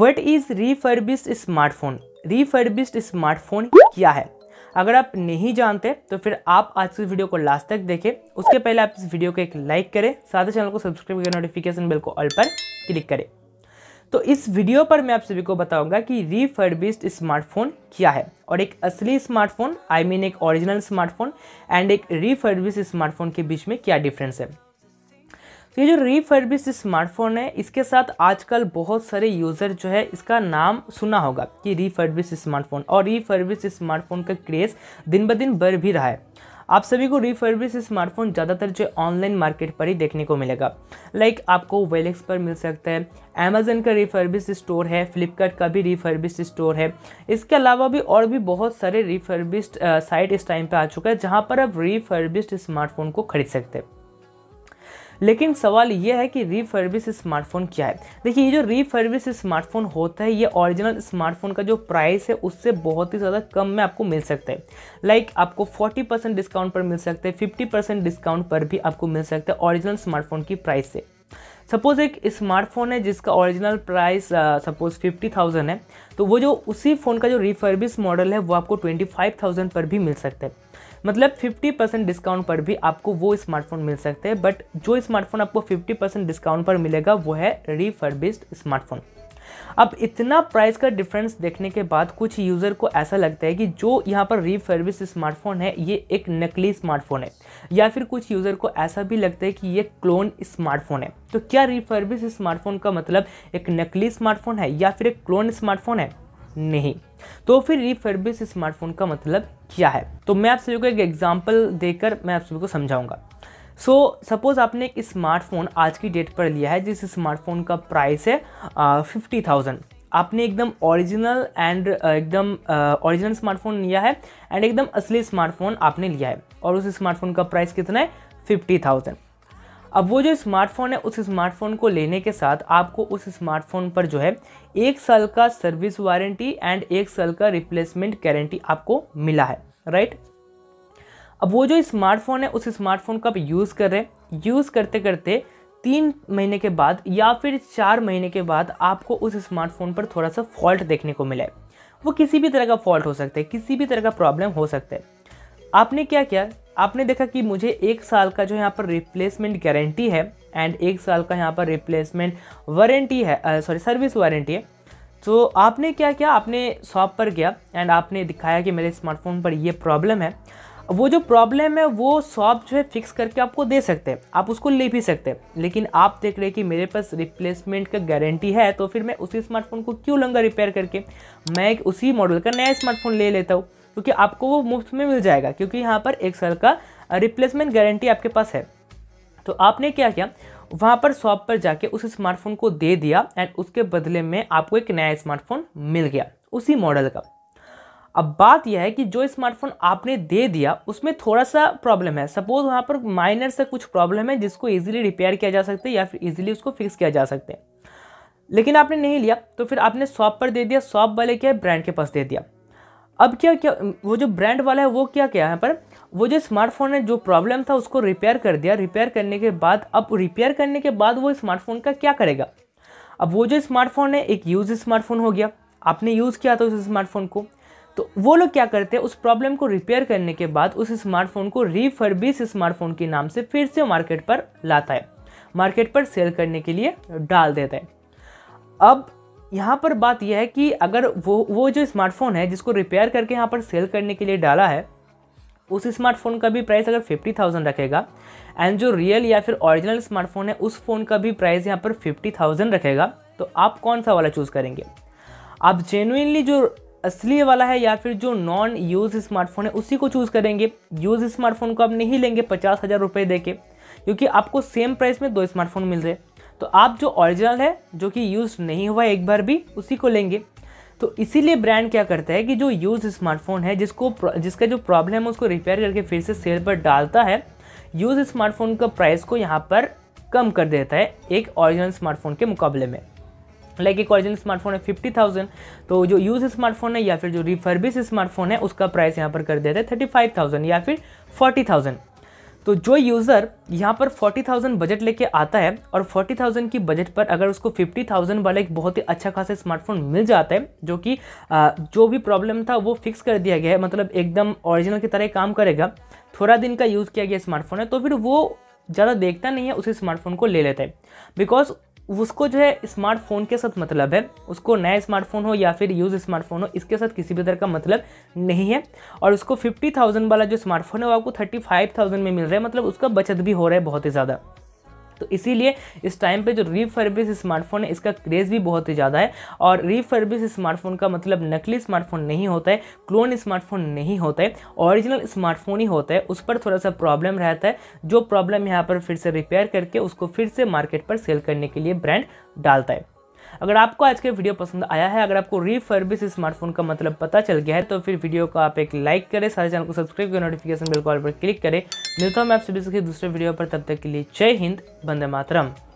what is refurbished smartphone refurbished smartphone क्या है अगर आप नहीं जानते तो फिर आप आज की वीडियो को लास्ट तक देखें उसके पहले आप इस वीडियो को एक लाइक करें साथ ही चैनल को सब्सक्राइब करें नोटिफिकेशन बिल को ऑल पर क्लिक करें तो इस वीडियो पर मैं आप सभी को बताऊंगा कि रिफर्बिस्ड स्मार्टफोन क्या है और एक असली smartphone I I mean mean एक ओरिजिनल स्मार्टफोन एंड एक रिफर्बिस्ड स्मार्टफोन के बीच में क्या डिफरेंस है तो ये जो रिफर्बिश स्मार्टफोन है इसके साथ आजकल बहुत सारे यूज़र जो है इसका नाम सुना होगा कि रिफर्बिश स्मार्टफोन और रिफर्बिश स्मार्टफोन का क्रेज़ दिन ब दिन बढ़ भी रहा है आप सभी को रिफर्बिश स्मार्टफोन ज़्यादातर जो ऑनलाइन मार्केट पर ही देखने को मिलेगा लाइक आपको वेलेक्स पर मिल सकता है अमेजन का रिफर्बिश स्टोर है फ्लिपकार्ट का भी रिफर्बिश स्टोर है इसके अलावा भी और भी बहुत सारे रिफर्बिश साइट इस टाइम पर आ चुका है जहाँ पर आप रिफर्बिश स्मार्टफोन को खरीद सकते हैं लेकिन सवाल यह है कि रीफर्बिश स्मार्टफ़ोन क्या है देखिए ये जो रीफर्बिश स्मार्टफ़ोन होता है ये ओरिजिनल स्मार्टफ़ोन का जो प्राइस है उससे बहुत ही ज़्यादा कम में आपको मिल सकता है लाइक आपको 40 परसेंट डिस्काउंट पर मिल सकते हैं फिफ्टी परसेंट डिस्काउंट पर भी आपको मिल सकता है ओरिजिनल स्मार्टफ़ोन की प्राइस से सपोज़ एक स्मार्टफोन है जिसका original price suppose fifty thousand है तो वो जो उसी फ़ोन का जो रिफर्बिस मॉडल है वो आपको ट्वेंटी फाइव थाउजेंड पर भी मिल सकता है मतलब 50% डिस्काउंट पर भी आपको वो स्मार्टफोन मिल सकते हैं बट जो स्मार्टफोन आपको 50% डिस्काउंट पर मिलेगा वो है रिफर्बिस्ड स्मार्टफोन अब इतना प्राइस का डिफरेंस देखने के बाद कुछ यूज़र को ऐसा लगता है कि जो यहाँ पर रिफर्बिश स्मार्टफोन है ये एक नकली स्मार्टफोन है या फिर कुछ यूज़र को ऐसा भी लगता है कि ये क्लोन स्मार्टफोन है तो क्या रिफर्बिश स्मार्टफोन का मतलब एक नकली स्मार्टफोन है या फिर एक क्लोन स्मार्टफोन है नहीं तो फिर रिफर्बिश स्मार्टफोन का मतलब क्या है तो मैं आप सभी को एक एग्जाम्पल देकर मैं आप सभी को समझाऊंगा सो so, सपोज़ आपने एक स्मार्टफ़ोन आज की डेट पर लिया है जिस स्मार्टफ़ोन का प्राइस है फिफ्टी थाउजेंड आपने एकदम ओरिजिनल एंड एकदम ओरिजिनल स्मार्टफ़ोन लिया है एंड एकदम असली स्मार्टफ़ोन आपने लिया है और उस स्मार्टफ़ोन का प्राइस कितना है फिफ्टी थाउजेंड अब वो जो स्मार्टफोन है उस स्मार्टफोन को लेने के साथ आपको उस स्मार्टफोन पर जो है एक साल का सर्विस वारंटी एंड एक साल का रिप्लेसमेंट गारंटी आपको मिला है राइट अब वो जो स्मार्टफोन है उस स्मार्टफोन का आप यूज़ कर रहे हैं यूज़ करते करते तीन महीने के बाद या फिर चार महीने के बाद आपको उस स्मार्टफोन पर थोड़ा सा फॉल्ट देखने को मिला है वो किसी भी तरह का फॉल्ट हो सकता है किसी भी तरह का प्रॉब्लम हो सकता है आपने क्या किया आपने देखा कि मुझे एक साल का जो यहाँ पर रिप्लेसमेंट गारंटी है एंड एक साल का यहाँ पर रिप्लेसमेंट वारंटी है सॉरी सर्विस वारंटी है तो आपने क्या किया आपने शॉप पर गया एंड आपने दिखाया कि मेरे स्मार्टफोन पर ये प्रॉब्लम है वो जो प्रॉब्लम है वो शॉप जो है फिक्स करके आपको दे सकते हैं आप उसको ले भी सकते हैं लेकिन आप देख रहे हैं कि मेरे पास रिप्लेसमेंट का गारंटी है तो फिर मैं उसी स्मार्टफोन को क्यों लूँगा रिपेयर करके मैं एक उसी मॉडल का नया स्मार्टफोन ले लेता हूँ क्योंकि आपको वो मुफ्त में मिल जाएगा क्योंकि यहाँ पर एक साल का रिप्लेसमेंट गारंटी आपके पास है तो आपने क्या किया वहाँ पर शॉप पर जाके उस स्मार्टफोन को दे दिया एंड उसके बदले में आपको एक नया स्मार्टफोन मिल गया उसी मॉडल का अब बात यह है कि जो स्मार्टफोन आपने दे दिया उसमें थोड़ा सा प्रॉब्लम है सपोज वहाँ पर माइनर सा कुछ प्रॉब्लम है जिसको ईजिली रिपेयर किया जा सकता है या फिर ईजिली उसको फिक्स किया जा सकता है लेकिन आपने नहीं लिया तो फिर आपने शॉप पर दे दिया शॉप वाले क्या ब्रांड के पास दे दिया अब क्या क्या वो जो ब्रांड वाला है वो क्या क्या है पर वो जो स्मार्टफोन है जो प्रॉब्लम था उसको रिपेयर कर दिया रिपेयर करने के बाद अब रिपेयर करने के बाद वो स्मार्टफोन का क्या करेगा अब वो जो स्मार्टफोन है एक यूज़ स्मार्टफोन हो गया आपने यूज़ किया था उस स्मार्टफोन को तो वो लोग क्या करते हैं उस प्रॉब्लम को रिपेयर करने के बाद उस स्मार्टफोन को रिफर्बिस स्मार्टफोन के नाम से फिर से मार्केट पर लाता है मार्केट पर सेल करने के लिए डाल देता है अब यहाँ पर बात यह है कि अगर वो वो जो स्मार्टफ़ोन है जिसको रिपेयर करके यहाँ पर सेल करने के लिए डाला है उस स्मार्टफ़ोन का भी प्राइस अगर फिफ्टी थाउजेंड रखेगा एंड जो रियल या फिर ओरिजिनल स्मार्टफ़ोन है उस फ़ोन का भी प्राइस यहाँ पर फिफ्टी थाउजेंड रखेगा तो आप कौन सा वाला चूज़ करेंगे आप जेनुइनली जो असली वाला है या फिर जो नॉन यूज़ स्मार्टफ़ोन है उसी को चूज़ करेंगे यूज़ स्मार्टफ़ोन को आप नहीं लेंगे पचास हज़ार रुपये दे के क्योंकि आपको सेम प्राइस में दो स्मार्टफ़ोन मिल रहे तो आप जो ऑरिजिनल है जो कि यूज़ नहीं हुआ एक बार भी उसी को लेंगे तो इसीलिए ब्रांड क्या करता है कि जो यूज़ स्मार्टफोन है जिसको जिसका जो प्रॉब्लम है उसको रिपेयर करके फिर से सेल पर डालता है यूज़ स्मार्टफोन का प्राइस को यहाँ पर कम कर देता है एक ओरिजिनल स्मार्टफोन के मुकाबले में लाइक एक ओरिजिनल स्मार्टफोन है फिफ्टी थाउजेंड तो जो यूज स्मार्टफोन है या फिर जो रिफर्बिश स्मार्टफोन है उसका प्राइस यहाँ पर कर देता है थर्टी फाइव थाउजेंड या फिर फोर्टी थाउजेंड तो जो यूज़र यहाँ पर 40,000 बजट लेके आता है और 40,000 की बजट पर अगर उसको 50,000 वाला एक बहुत ही अच्छा खासा स्मार्टफोन मिल जाता है जो कि जो भी प्रॉब्लम था वो फिक्स कर दिया गया है मतलब एकदम ओरिजिनल की तरह काम करेगा थोड़ा दिन का यूज़ किया गया स्मार्टफोन है तो फिर वो ज़्यादा देखता नहीं है उसी स्मार्टफोन को ले लेता है बिकॉज उसको जो है स्मार्टफोन के साथ मतलब है उसको नया स्मार्टफोन हो या फिर यूज़ स्मार्टफोन हो इसके साथ किसी भी तरह का मतलब नहीं है और उसको फिफ्टी थाउजेंड वाला जो स्मार्टफोन है वो आपको थर्टी फाइव थाउजेंड में मिल रहा है मतलब उसका बचत भी हो रहा है बहुत ही ज़्यादा तो इसीलिए इस टाइम पे जो रिफर्बिश स्मार्टफोन है इसका क्रेज़ भी बहुत ही ज़्यादा है और रिफर्बिश स्मार्टफोन का मतलब नकली स्मार्टफोन नहीं होता है क्लोन स्मार्टफोन नहीं होता है ओरिजिनल स्मार्टफोन ही होता है उस पर थोड़ा सा प्रॉब्लम रहता है जो प्रॉब्लम यहाँ पर फिर से रिपेयर करके उसको फिर से मार्केट पर सेल करने के लिए ब्रांड डालता है अगर आपको आज का वीडियो पसंद आया है अगर आपको रिफर्बिस स्मार्टफोन का मतलब पता चल गया है तो फिर वीडियो को आप एक लाइक करें सारे चैनल को सब्सक्राइब करें नोटिफिकेशन बिल कॉल पर क्लिक करें मिलता हूँ मैं आप सभी दूसरे वीडियो पर तब तक के लिए जय हिंद बंदे मातरम